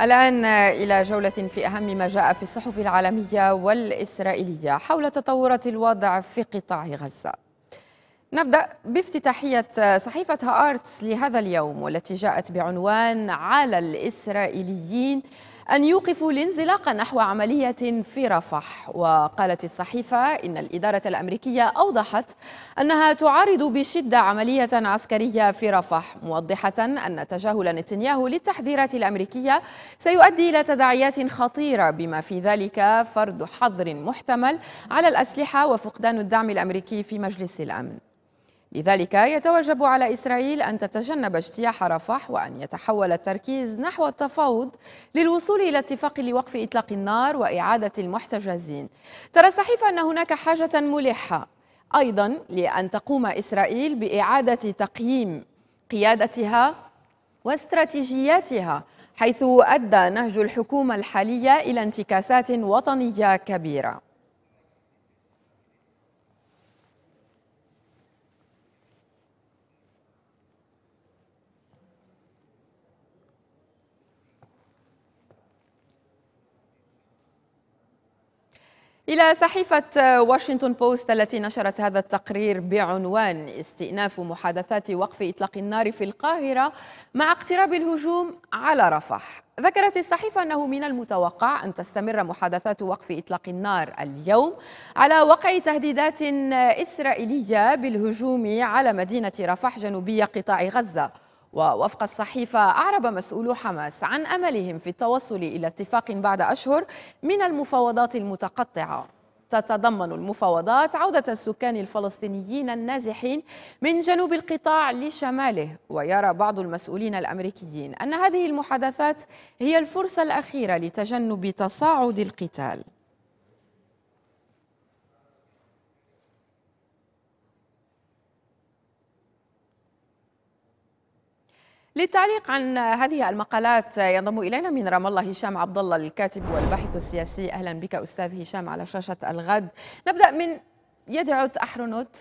الآن إلى جولة في أهم ما جاء في الصحف العالمية والإسرائيلية حول تطورات الوضع في قطاع غزة نبدأ بافتتاحية صحيفة هارتس لهذا اليوم والتي جاءت بعنوان على الإسرائيليين أن يوقفوا الانزلاق نحو عملية في رفح وقالت الصحيفة إن الإدارة الأمريكية أوضحت أنها تعارض بشدة عملية عسكرية في رفح موضحة أن تجاهل نتنياهو للتحذيرات الأمريكية سيؤدي إلى تداعيات خطيرة بما في ذلك فرض حظر محتمل على الأسلحة وفقدان الدعم الأمريكي في مجلس الأمن لذلك يتوجب على إسرائيل أن تتجنب اجتياح رفح وأن يتحول التركيز نحو التفاوض للوصول إلى اتفاق لوقف إطلاق النار وإعادة المحتجزين ترى الصحيفة أن هناك حاجة ملحة أيضا لأن تقوم إسرائيل بإعادة تقييم قيادتها واستراتيجياتها حيث أدى نهج الحكومة الحالية إلى انتكاسات وطنية كبيرة إلى صحيفة واشنطن بوست التي نشرت هذا التقرير بعنوان استئناف محادثات وقف إطلاق النار في القاهرة مع اقتراب الهجوم على رفح ذكرت الصحيفة أنه من المتوقع أن تستمر محادثات وقف إطلاق النار اليوم على وقع تهديدات إسرائيلية بالهجوم على مدينة رفح جنوبية قطاع غزة ووفق الصحيفة أعرب مسؤولو حماس عن أملهم في التوصل إلى اتفاق بعد أشهر من المفاوضات المتقطعة تتضمن المفاوضات عودة السكان الفلسطينيين النازحين من جنوب القطاع لشماله ويرى بعض المسؤولين الأمريكيين أن هذه المحادثات هي الفرصة الأخيرة لتجنب تصاعد القتال للتعليق عن هذه المقالات ينضم الينا من رام الله هشام عبد الله الكاتب والباحث السياسي اهلا بك استاذ هشام على شاشه الغد نبدا من يدعوت احرنوت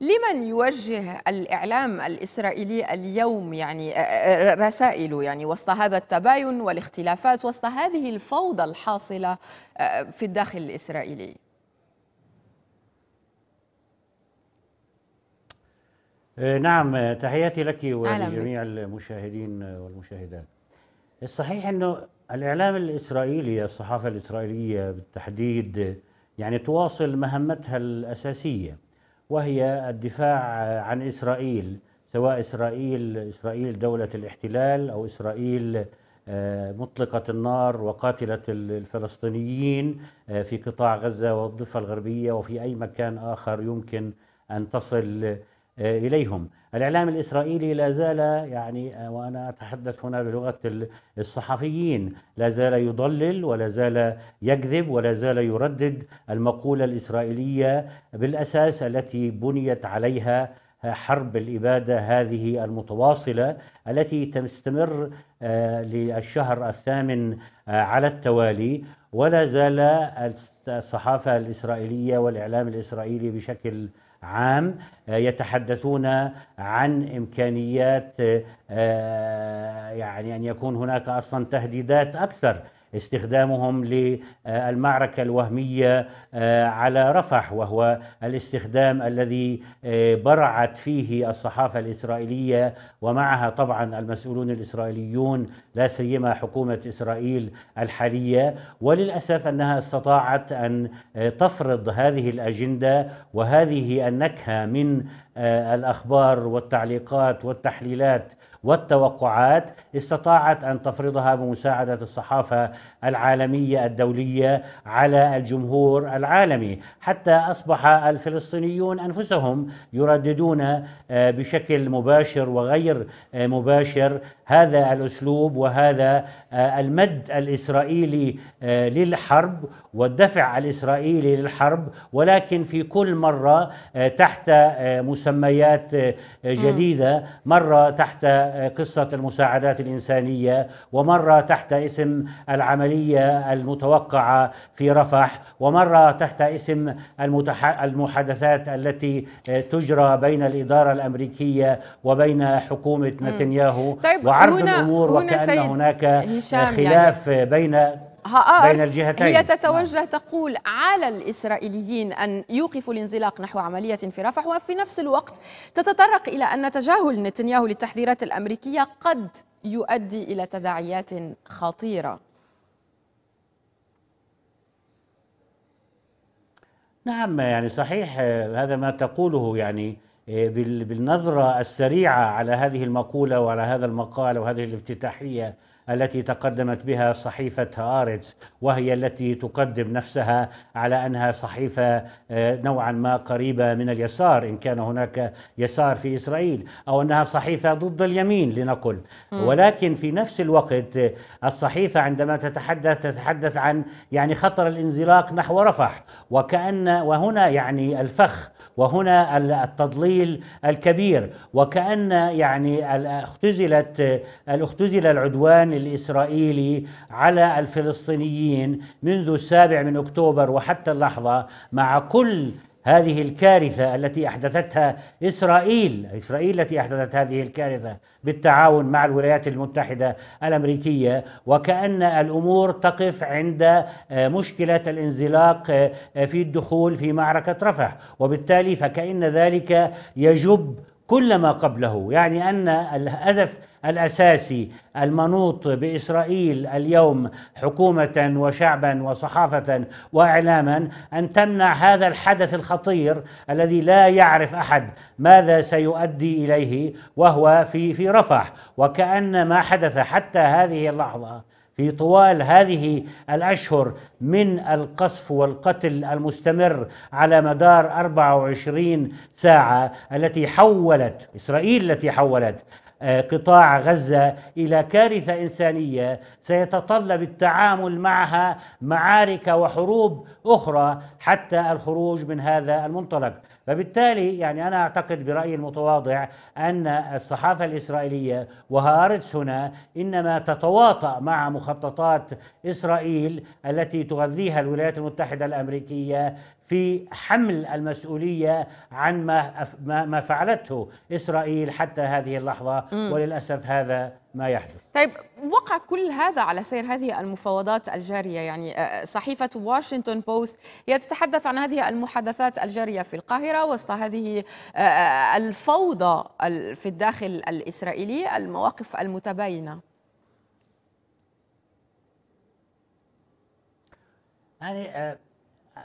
لمن يوجه الإعلام الإسرائيلي اليوم يعني آه، آه، آه، رسائله يعني وسط هذا التباين والاختلافات وسط هذه الفوضى الحاصلة في الداخل الإسرائيلي؟ آه، نعم آه، تحياتي لك ولجميع المشاهدين آه، والمشاهدات الصحيح أنه الإعلام الإسرائيلي الصحافة الإسرائيلية بالتحديد يعني تواصل مهمتها الأساسية وهي الدفاع عن إسرائيل سواء إسرائيل إسرائيل دولة الاحتلال أو إسرائيل مطلقة النار وقاتلة الفلسطينيين في قطاع غزة والضفة الغربية وفي أي مكان آخر يمكن أن تصل آه، اليهم. الاعلام الاسرائيلي لا زال يعني آه، وانا اتحدث هنا بلغه الصحفيين لا زال يضلل ولا زال يكذب ولا زال يردد المقوله الاسرائيليه بالاساس التي بنيت عليها حرب الاباده هذه المتواصله التي تستمر آه، للشهر الثامن على التوالي ولا زال الصحافه الاسرائيليه والاعلام الاسرائيلي بشكل عام آه، يتحدثون عن امكانيات آه، يعني ان يكون هناك اصلا تهديدات اكثر استخدامهم للمعركة الوهمية آه، على رفح وهو الاستخدام الذي آه، برعت فيه الصحافة الإسرائيلية ومعها طبعا المسؤولون الإسرائيليون لا سيما حكومة إسرائيل الحالية وللأسف أنها استطاعت أن آه، تفرض هذه الأجندة وهذه النكهة من آه، الاخبار والتعليقات والتحليلات والتوقعات استطاعت ان تفرضها بمساعده الصحافه العالميه الدوليه على الجمهور العالمي، حتى اصبح الفلسطينيون انفسهم يرددون آه، بشكل مباشر وغير آه، مباشر هذا الاسلوب وهذا آه، المد الاسرائيلي للحرب والدفع الاسرائيلي للحرب ولكن في كل مره تحت مسميات جديده، مره تحت قصه المساعدات الانسانيه ومره تحت اسم العمليه الإنسانية المتوقعة في رفح ومرة تحت اسم المتح... المحادثات التي آه، تجرى بين الإدارة الأمريكية وبين حكومة نتنياهو طيب وعرض هنا الأمور هنا وكأن هناك خلاف يعني بين آه، بين الجهتين هي نعم. تتوجه تقول على الإسرائيليين أن يوقفوا الانزلاق نحو عملية في رفح وفي نفس الوقت تتطرق إلى أن تجاهل نتنياهو للتحذيرات الأمريكية قد يؤدي إلى تداعيات خطيرة نعم يعني صحيح آه، هذا ما تقوله يعني آه، بالنظرة السريعة على هذه المقولة وعلى هذا المقال وهذه الافتتاحية التي تقدمت بها صحيفة هارتس وهي التي تقدم نفسها على أنها صحيفة آه، نوعا ما قريبة من اليسار إن كان هناك يسار في إسرائيل أو أنها صحيفة ضد اليمين لنقل ولكن في نفس الوقت آه، الصحيفة عندما تتحدث تتحدث عن يعني خطر الانزلاق نحو رفح وكأن وهنا يعني الفخ وهنا التضليل الكبير وكأن يعني اختزلت اختزل العدوان الإسرائيلي على الفلسطينيين منذ السابع من أكتوبر وحتى اللحظة مع كل هذه الكارثه التي احدثتها اسرائيل، اسرائيل التي احدثت هذه الكارثه بالتعاون مع الولايات المتحده الامريكيه وكان الامور تقف عند آه، مشكله الانزلاق آه، في الدخول في معركه رفح، وبالتالي فكان ذلك يجب كل ما قبله يعني ان الهدف الاساسي المنوط باسرائيل اليوم حكومه وشعبا وصحافه واعلاما ان تمنع هذا الحدث الخطير الذي لا يعرف احد ماذا سيؤدي اليه وهو في في رفح وكان ما حدث حتى هذه اللحظه في طوال هذه الأشهر من القصف والقتل المستمر على مدار 24 ساعة التي حولت إسرائيل التي حولت آه، قطاع غزة إلى كارثة إنسانية سيتطلب التعامل معها معارك وحروب أخرى حتى الخروج من هذا المنطلق فبالتالي يعني أنا أعتقد برأيي المتواضع أن الصحافة الإسرائيلية وهارتس هنا إنما تتواطأ مع مخططات إسرائيل التي تغذيها الولايات المتحدة الأمريكية في حمل المسؤولية عن ما ما فعلته إسرائيل حتى هذه اللحظة وللأسف هذا ما يحدث طيب وقع كل هذا على سير هذه المفاوضات الجارية يعني آه، آه، صحيفة واشنطن بوست هي تتحدث عن هذه المحادثات الجارية في القاهرة وسط هذه آه، الفوضى في الداخل الإسرائيلي المواقف المتباينة يعني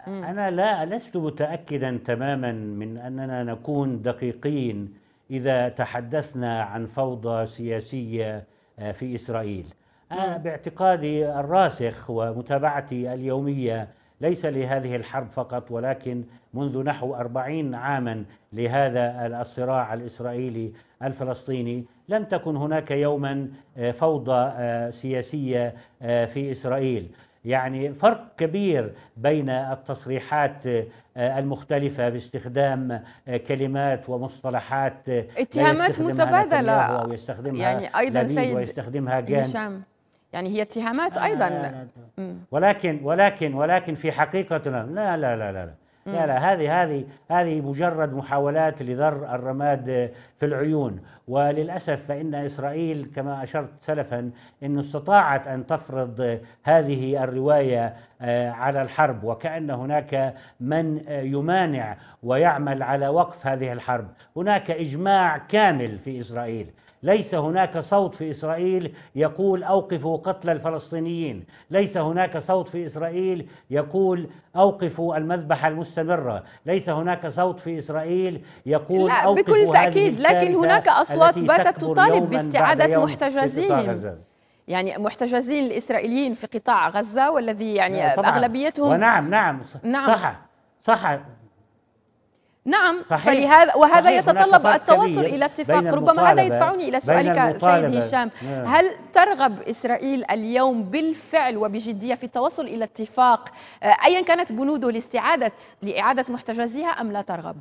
أنا لا لست متأكدا تماما من أننا نكون دقيقين إذا تحدثنا عن فوضى سياسية آه، في إسرائيل أنا نعم. باعتقادي الراسخ ومتابعتي اليومية ليس لهذه الحرب فقط ولكن منذ نحو أربعين عاما لهذا الصراع الإسرائيلي الفلسطيني لم تكن هناك يوما آه، فوضى آه، سياسية في إسرائيل يعني فرق كبير بين التصريحات آه، المختلفة باستخدام آه، كلمات ومصطلحات آه، اتهامات متبادلة ويستخدمها يعني أيضا سيد ويستخدمها هشام يعني هي اتهامات أيضا ولكن ولكن ولكن في حقيقتنا لا لا لا لا, لا لا لا هذه هذه هذه مجرد محاولات لذر الرماد في العيون وللاسف فان اسرائيل كما اشرت سلفا انه استطاعت ان تفرض هذه الروايه آه، على الحرب وكان هناك من آه، يمانع ويعمل على وقف هذه الحرب هناك اجماع كامل في اسرائيل ليس هناك صوت في اسرائيل يقول اوقفوا قتل الفلسطينيين، ليس هناك صوت في اسرائيل يقول اوقفوا المذبحه المستمره، ليس هناك صوت في اسرائيل يقول لا أوقفوا بكل تاكيد لكن هناك اصوات باتت تطالب باستعاده محتجزين يعني محتجزين الاسرائيليين في قطاع غزه والذي يعني آه، اغلبيتهم ونعم نعم, نعم. صح صح نعم صحيح فلهذا وهذا يتطلب التوصل الى اتفاق ربما هذا يدفعني الى سؤالك سيد هشام نعم. هل ترغب اسرائيل اليوم بالفعل وبجديه في التوصل الى اتفاق آه، ايا كانت بنوده لاستعاده لاعاده محتجزيها ام لا ترغب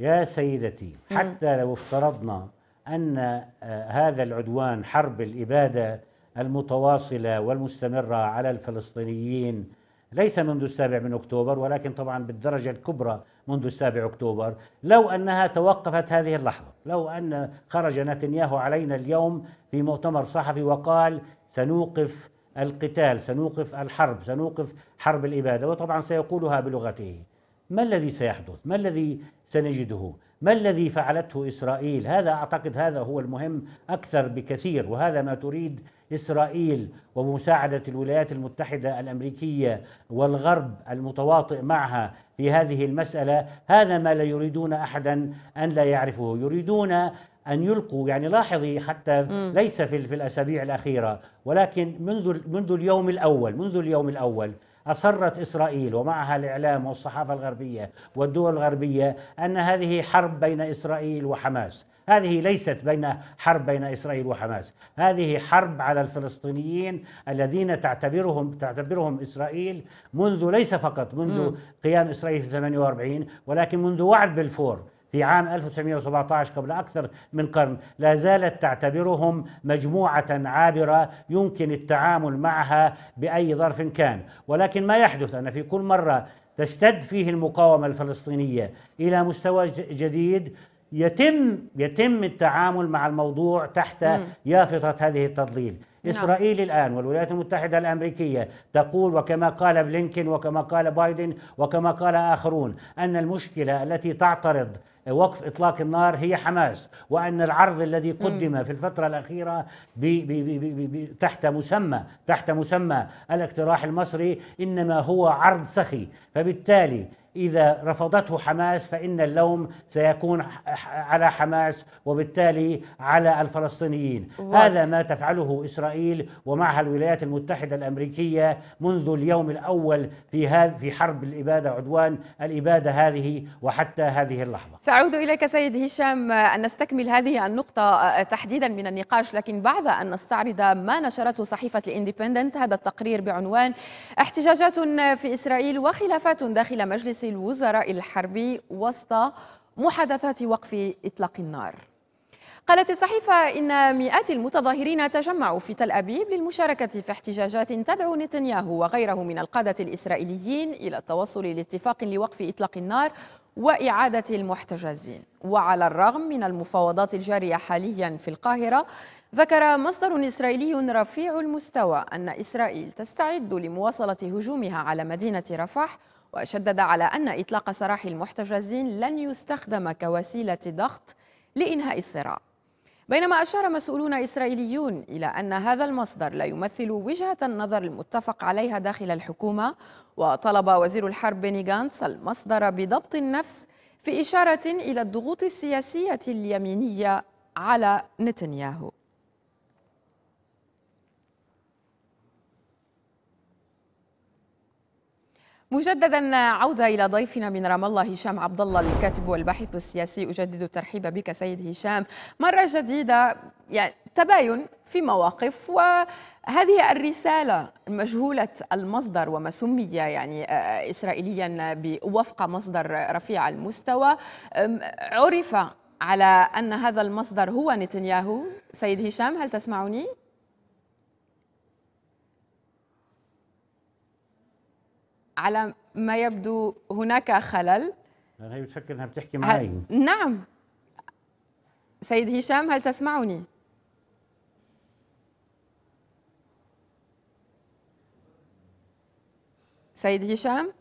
يا سيدتي حتى لو افترضنا ان آه، هذا العدوان حرب الاباده المتواصله والمستمره على الفلسطينيين ليس منذ السابع من اكتوبر ولكن طبعا بالدرجه الكبرى منذ السابع اكتوبر، لو انها توقفت هذه اللحظه، لو ان خرج نتنياهو علينا اليوم في مؤتمر صحفي وقال سنوقف القتال، سنوقف الحرب، سنوقف حرب الاباده، وطبعا سيقولها بلغته. ما الذي سيحدث؟ ما الذي سنجده؟ ما الذي فعلته اسرائيل؟ هذا اعتقد هذا هو المهم اكثر بكثير وهذا ما تريد إسرائيل ومساعدة الولايات المتحدة الأمريكية والغرب المتواطئ معها في هذه المسألة هذا ما لا يريدون أحدا أن لا يعرفه يريدون أن يلقوا يعني لاحظي حتى ليس في, في الأسابيع الأخيرة ولكن منذ منذ اليوم الأول منذ اليوم الأول أصرت إسرائيل ومعها الإعلام والصحافة الغربية والدول الغربية أن هذه حرب بين إسرائيل وحماس هذه ليست بين حرب بين إسرائيل وحماس هذه حرب على الفلسطينيين الذين تعتبرهم تعتبرهم إسرائيل منذ ليس فقط منذ م. قيام إسرائيل في 48 ولكن منذ وعد بلفور في عام 1917 قبل أكثر من قرن لا زالت تعتبرهم مجموعة عابرة يمكن التعامل معها بأي ظرف كان ولكن ما يحدث أن في كل مرة تشتد فيه المقاومة الفلسطينية إلى مستوى جديد يتم يتم التعامل مع الموضوع تحت يافطه هذه التضليل نعم. إسرائيل الآن والولايات المتحدة الأمريكية تقول وكما قال بلينكن وكما قال بايدن وكما قال آخرون أن المشكلة التي تعترض وقف إطلاق النار هي حماس وأن العرض الذي قدم في الفترة الأخيرة بي بي بي بي بي تحت مسمى تحت مسمى الاقتراح المصري إنما هو عرض سخي فبالتالي إذا رفضته حماس فإن اللوم سيكون على حماس وبالتالي على الفلسطينيين هذا ما تفعله إسرائيل ومعها الولايات المتحدة الأمريكية منذ اليوم الأول في هذا في حرب الإبادة عدوان الإبادة هذه وحتى هذه اللحظة سأعود إليك سيد هشام أن نستكمل هذه النقطة آه، تحديدا من النقاش لكن بعد أن نستعرض ما نشرته صحيفة الاندبندنت هذا التقرير بعنوان احتجاجات في إسرائيل وخلافات داخل مجلس الوزراء الحربي وسط محادثات وقف إطلاق النار قالت الصحيفة إن مئات المتظاهرين تجمعوا في تل أبيب للمشاركة في احتجاجات تدعو نتنياهو وغيره من القادة الإسرائيليين إلى التوصل لاتفاق لوقف إطلاق النار وإعادة المحتجزين وعلى الرغم من المفاوضات الجارية حاليا في القاهرة ذكر مصدر إسرائيلي رفيع المستوى أن إسرائيل تستعد لمواصلة هجومها على مدينة رفح وشدد على أن إطلاق سراح المحتجزين لن يستخدم كوسيلة ضغط لإنهاء الصراع بينما أشار مسؤولون إسرائيليون إلى أن هذا المصدر لا يمثل وجهة النظر المتفق عليها داخل الحكومة وطلب وزير الحرب بيني غانتس المصدر بضبط النفس في إشارة إلى الضغوط السياسية اليمينية على نتنياهو مجددا عودة إلى ضيفنا من رام الله هشام عبد الله الكاتب والباحث السياسي أجدد الترحيب بك سيد هشام مرة جديدة يعني تباين في مواقف وهذه الرسالة مجهولة المصدر وما سمي يعني آه، آه، إسرائيليا بوفق مصدر رفيع المستوى عرف على أن هذا المصدر هو نتنياهو سيد هشام هل تسمعني؟ على ما يبدو هناك خلل هي بتفكر انها بتحكي معي هل... نعم سيد هشام هل تسمعني؟ سيد هشام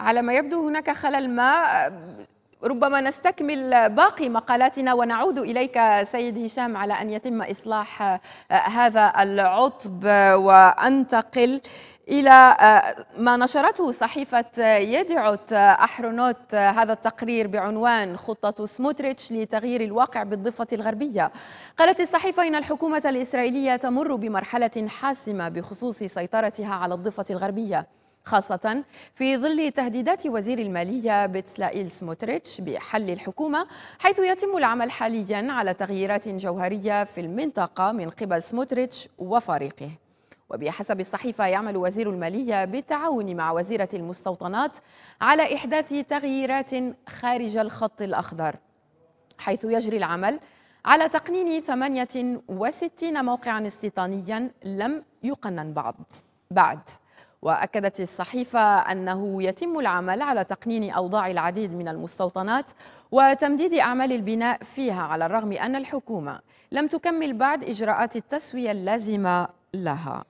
على ما يبدو هناك خلل ما ربما نستكمل باقي مقالاتنا ونعود اليك سيد هشام على ان يتم اصلاح هذا العطب وانتقل إلى آه، ما نشرته صحيفة آه، يدعوت آه، أحرونوت هذا التقرير بعنوان خطة سموتريتش لتغيير الواقع بالضفة الغربية قالت الصحيفة إن الحكومة الإسرائيلية تمر بمرحلة حاسمة بخصوص سيطرتها على الضفة الغربية خاصة في ظل تهديدات وزير المالية بيتسلائيل سموتريتش بحل الحكومة حيث يتم العمل حاليا على تغييرات جوهرية في المنطقة من قبل سموتريتش وفريقه وبحسب الصحيفة يعمل وزير المالية بالتعاون مع وزيرة المستوطنات على إحداث تغييرات خارج الخط الأخضر حيث يجري العمل على تقنين 68 موقعا استيطانيا لم يقنن بعض بعد وأكدت الصحيفة أنه يتم العمل على تقنين أوضاع العديد من المستوطنات وتمديد أعمال البناء فيها على الرغم أن الحكومة لم تكمل بعد إجراءات التسوية اللازمة لها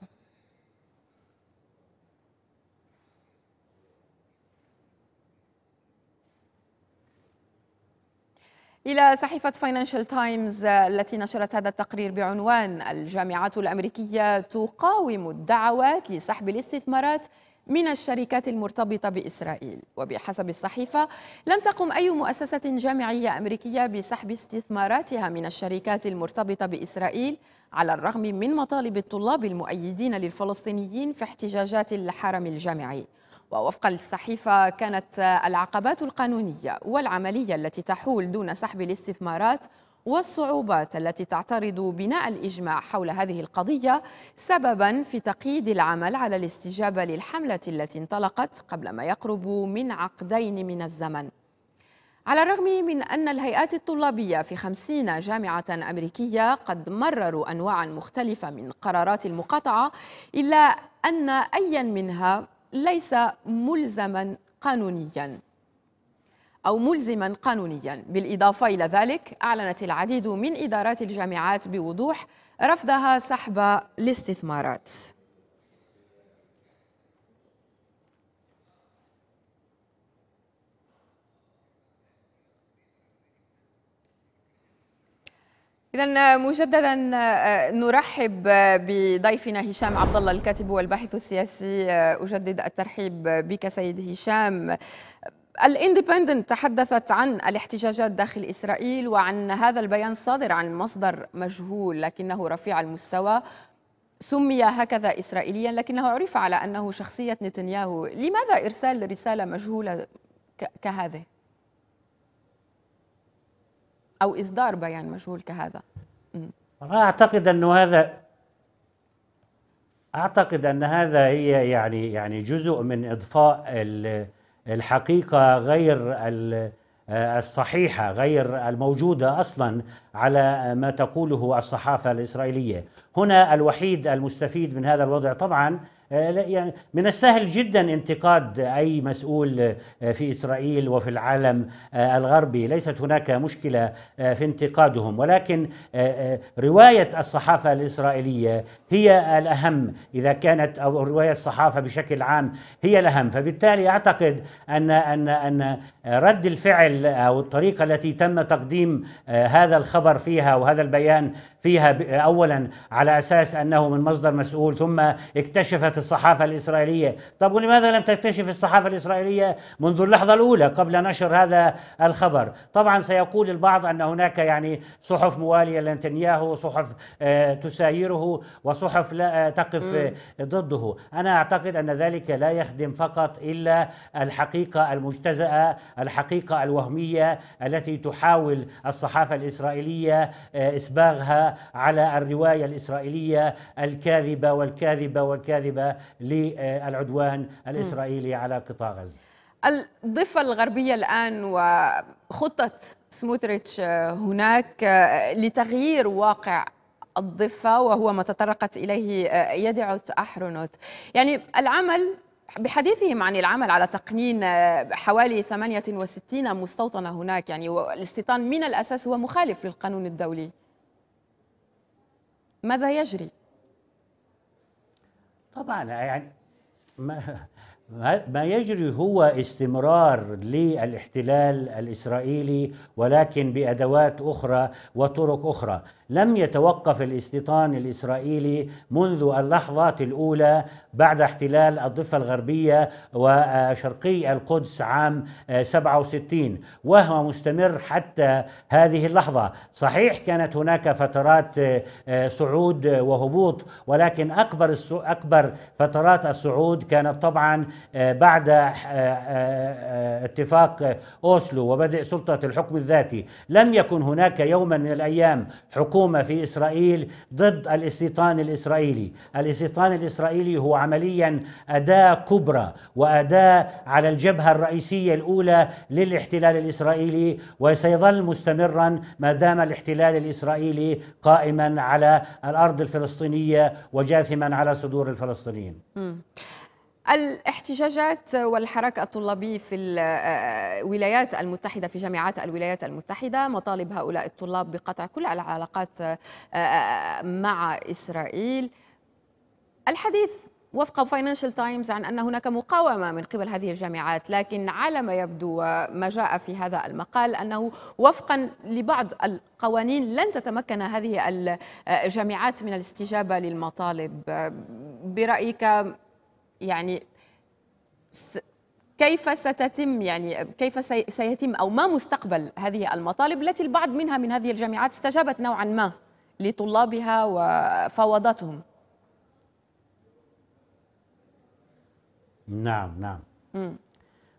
إلى صحيفة فاينانشال آه، تايمز التي نشرت هذا التقرير بعنوان الجامعات الأمريكية تقاوم الدعوات لسحب الاستثمارات من الشركات المرتبطة بإسرائيل وبحسب الصحيفة لن تقم أي مؤسسة جامعية أمريكية بسحب استثماراتها من الشركات المرتبطة بإسرائيل على الرغم من مطالب الطلاب المؤيدين للفلسطينيين في احتجاجات الحرم الجامعي ووفق الصحيفة كانت العقبات القانونية والعملية التي تحول دون سحب الاستثمارات والصعوبات التي تعترض بناء الإجماع حول هذه القضية سببا في تقييد العمل على الاستجابة للحملة التي انطلقت قبل ما يقرب من عقدين من الزمن على الرغم من أن الهيئات الطلابية في خمسين جامعة أمريكية قد مرروا أنواعا مختلفة من قرارات المقاطعة إلا أن أيا منها ليس ملزما قانونيا أو ملزما قانونيا بالإضافة إلى ذلك أعلنت العديد من إدارات الجامعات بوضوح رفضها سحب الاستثمارات إذا آه، مجددا آه، آه، نرحب بضيفنا هشام عبد الله الكاتب والباحث السياسي أجدد الترحيب بك سيد هشام الاندبندنت تحدثت عن الاحتجاجات داخل إسرائيل وعن هذا البيان الصادر عن مصدر مجهول لكنه رفيع المستوى سمي هكذا إسرائيليا لكنه عرف على أنه شخصية نتنياهو لماذا إرسال رسالة مجهولة كهذه؟ أو إصدار بيان مجهول كهذا أعتقد أنه هذا أعتقد أن هذا هي يعني يعني جزء من إضفاء الحقيقة غير آه، الصحيحة غير الموجودة أصلا على ما تقوله الصحافة الإسرائيلية هنا الوحيد المستفيد من هذا الوضع طبعا آه، يعني من السهل جدا انتقاد اي مسؤول آه، في اسرائيل وفي العالم آه، الغربي، ليست هناك مشكله في انتقادهم، ولكن روايه الصحافه الاسرائيليه هي الاهم اذا كانت او روايه الصحافه بشكل عام هي الاهم، فبالتالي اعتقد ان ان ان رد الفعل او الطريقه التي تم تقديم هذا الخبر فيها وهذا البيان فيها اولا على اساس انه من مصدر مسؤول ثم اكتشفت الصحافه الاسرائيليه، طب ولماذا لم تكتشف الصحافه الاسرائيليه منذ اللحظه الاولى قبل نشر هذا الخبر؟ طبعا سيقول البعض ان هناك يعني صحف مواليه لنتنياهو، وصحف آه، تسايره وصحف لا آه، تقف آه، ضده، انا اعتقد ان ذلك لا يخدم فقط الا الحقيقه المجتزاه، الحقيقه الوهميه التي تحاول الصحافه الاسرائيليه اسباغها على الروايه الاسرائيليه الكاذبه والكاذبه والكاذبه للعدوان الاسرائيلي على قطاع غزه. الضفة الغربية الآن وخطة سموتريتش هناك لتغيير واقع الضفة وهو ما تطرقت إليه يدعوت أحرنوت يعني العمل بحديثهم عن العمل على تقنين حوالي 68 مستوطنة هناك يعني الاستيطان من الأساس هو مخالف للقانون الدولي ماذا يجري؟ طبعا يعني ما ما يجري هو استمرار للاحتلال الاسرائيلي ولكن بادوات اخرى وطرق اخرى، لم يتوقف الاستيطان الاسرائيلي منذ اللحظات الاولى بعد احتلال الضفه الغربيه وشرقي القدس عام 67 آه، وهو مستمر حتى هذه اللحظه، صحيح كانت هناك فترات آه، آه، صعود وهبوط ولكن اكبر اكبر فترات الصعود كانت طبعا بعد اتفاق اوسلو وبدء سلطه الحكم الذاتي، لم يكن هناك يوما من الايام حكومة الحكومه في اسرائيل ضد الاستيطان الاسرائيلي، الاستيطان الاسرائيلي هو عمليا اداه كبرى واداه على الجبهه الرئيسيه الاولى للاحتلال الاسرائيلي وسيظل مستمرا ما دام الاحتلال الاسرائيلي قائما على الارض الفلسطينيه وجاثما على صدور الفلسطينيين. الاحتجاجات والحراك الطلابي في الولايات آه، المتحدة في جامعات الولايات المتحدة مطالب هؤلاء الطلاب بقطع كل العلاقات آه، آه، مع إسرائيل الحديث وفق فاينانشال تايمز عن أن هناك مقاومة من قبل هذه الجامعات لكن على ما يبدو وما جاء في هذا المقال أنه وفقا لبعض القوانين لن تتمكن هذه الجامعات من الاستجابة للمطالب برأيك يعني كيف ستتم يعني كيف سيتم او ما مستقبل هذه المطالب التي البعض منها من هذه الجامعات استجابت نوعا ما لطلابها وفاوضتهم نعم نعم م.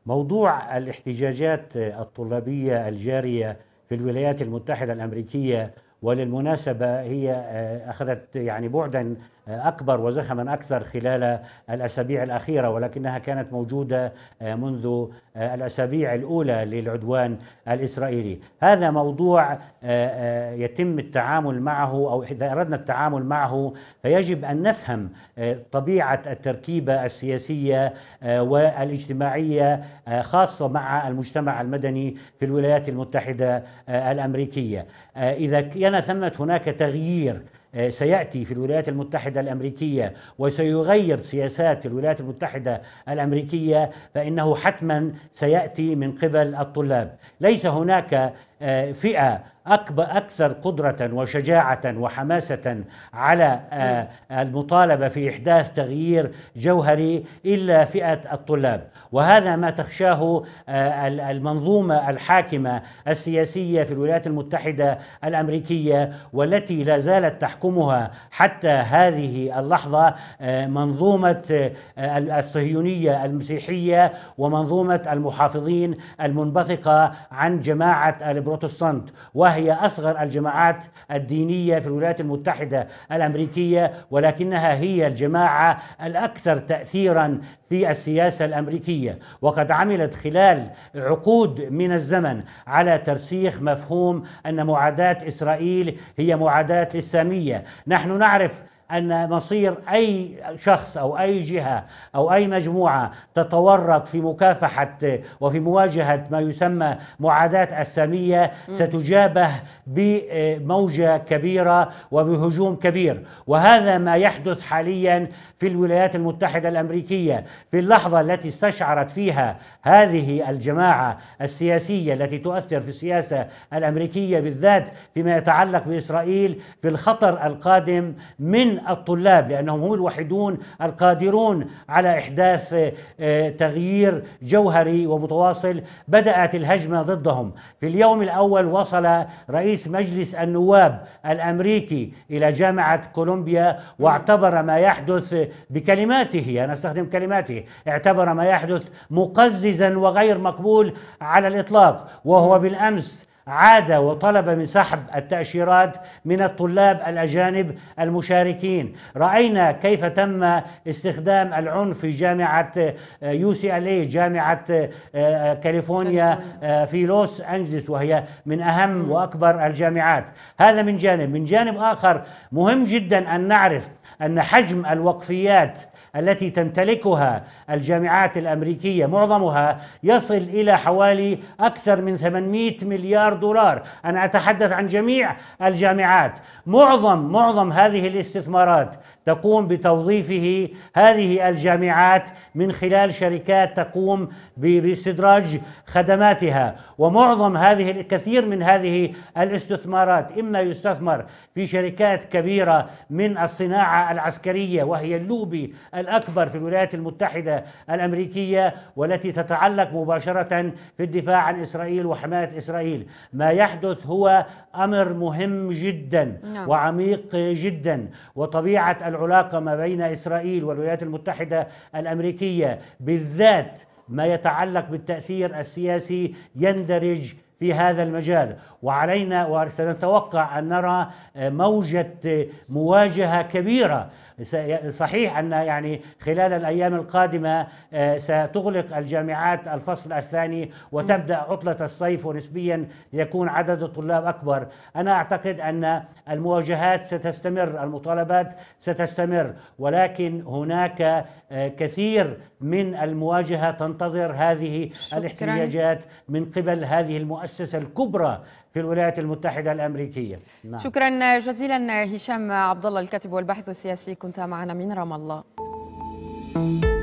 موضوع الاحتجاجات الطلابيه الجاريه في الولايات المتحده الامريكيه وللمناسبه هي آه، اخذت يعني بعدا أكبر وزخما أكثر خلال الأسابيع الأخيرة ولكنها كانت موجودة آه، منذ آه، الأسابيع الأولى للعدوان الإسرائيلي هذا موضوع آه، يتم التعامل معه أو إذا أردنا التعامل معه فيجب أن نفهم طبيعة التركيبة السياسية والاجتماعية خاصة مع المجتمع المدني في الولايات المتحدة الأمريكية إذا كان ثمة هناك تغيير آه، سياتي في الولايات المتحده الامريكيه وسيغير سياسات الولايات المتحده الامريكيه فانه حتما سياتي من قبل الطلاب، ليس هناك آه، فئه أكبر اكثر قدره وشجاعه وحماسه على آه، المطالبه في احداث تغيير جوهري الا فئه الطلاب وهذا ما تخشاه آه، المنظومه الحاكمه السياسيه في الولايات المتحده الامريكيه والتي لا زالت تحكمها حتى هذه اللحظه منظومه الصهيونيه المسيحيه ومنظومه المحافظين المنبثقه عن جماعه البروتستانت وهي اصغر الجماعات الدينيه في الولايات المتحده الامريكيه ولكنها هي الجماعه الاكثر تاثيرا في السياسه الامريكيه وقد عملت خلال عقود من الزمن على ترسيخ مفهوم ان معاداه اسرائيل هي معاداه للساميه نحن نعرف ان مصير اي شخص او اي جهه او اي مجموعه تتورط في مكافحه وفي مواجهه ما يسمى معاداه الساميه ستجابه بموجه كبيره وبهجوم كبير وهذا ما يحدث حاليا في الولايات المتحده الامريكيه في اللحظه التي استشعرت فيها هذه الجماعه السياسيه التي تؤثر في السياسه الامريكيه بالذات فيما يتعلق باسرائيل في الخطر القادم من الطلاب لانهم هم الوحيدون القادرون على احداث آه، تغيير جوهري ومتواصل بدات الهجمه ضدهم في اليوم الاول وصل رئيس مجلس النواب الامريكي الى جامعه كولومبيا واعتبر ما يحدث بكلماته انا استخدم كلماته اعتبر ما يحدث مقززا وغير مقبول على الاطلاق وهو بالامس عاد وطلب من سحب التأشيرات من الطلاب الأجانب المشاركين رأينا كيف تم استخدام العنف في جامعة يو سي ال اي جامعة آه، آه، كاليفورنيا آه، في لوس أنجلس وهي من أهم وأكبر الجامعات هذا من جانب من جانب آخر مهم جدا أن نعرف أن حجم الوقفيات التي تمتلكها الجامعات الامريكيه معظمها يصل الى حوالي اكثر من 800 مليار دولار، انا اتحدث عن جميع الجامعات، معظم معظم هذه الاستثمارات تقوم بتوظيفه هذه الجامعات من خلال شركات تقوم باستدراج خدماتها ومعظم هذه الكثير من هذه الاستثمارات اما يستثمر في شركات كبيره من الصناعه العسكريه وهي اللوبي الاكبر في الولايات المتحده الامريكيه والتي تتعلق مباشره في الدفاع عن اسرائيل وحمايه اسرائيل ما يحدث هو امر مهم جدا نعم. وعميق جدا وطبيعه العلاقه ما بين اسرائيل والولايات المتحده الامريكيه بالذات ما يتعلق بالتاثير السياسي يندرج في هذا المجال وعلينا وسنتوقع ان نرى موجه مواجهه كبيره صحيح أن يعني خلال الأيام القادمة آه، ستغلق الجامعات الفصل الثاني وتبدأ عطلة الصيف ونسبيا يكون عدد الطلاب أكبر أنا أعتقد أن المواجهات ستستمر المطالبات ستستمر ولكن هناك آه، كثير من المواجهة تنتظر هذه الاحتجاجات من قبل هذه المؤسسة الكبرى في الولايات المتحدة الأمريكية نعم. شكرا جزيلا هشام عبد الله الكاتب والباحث السياسي كنت معنا من رام الله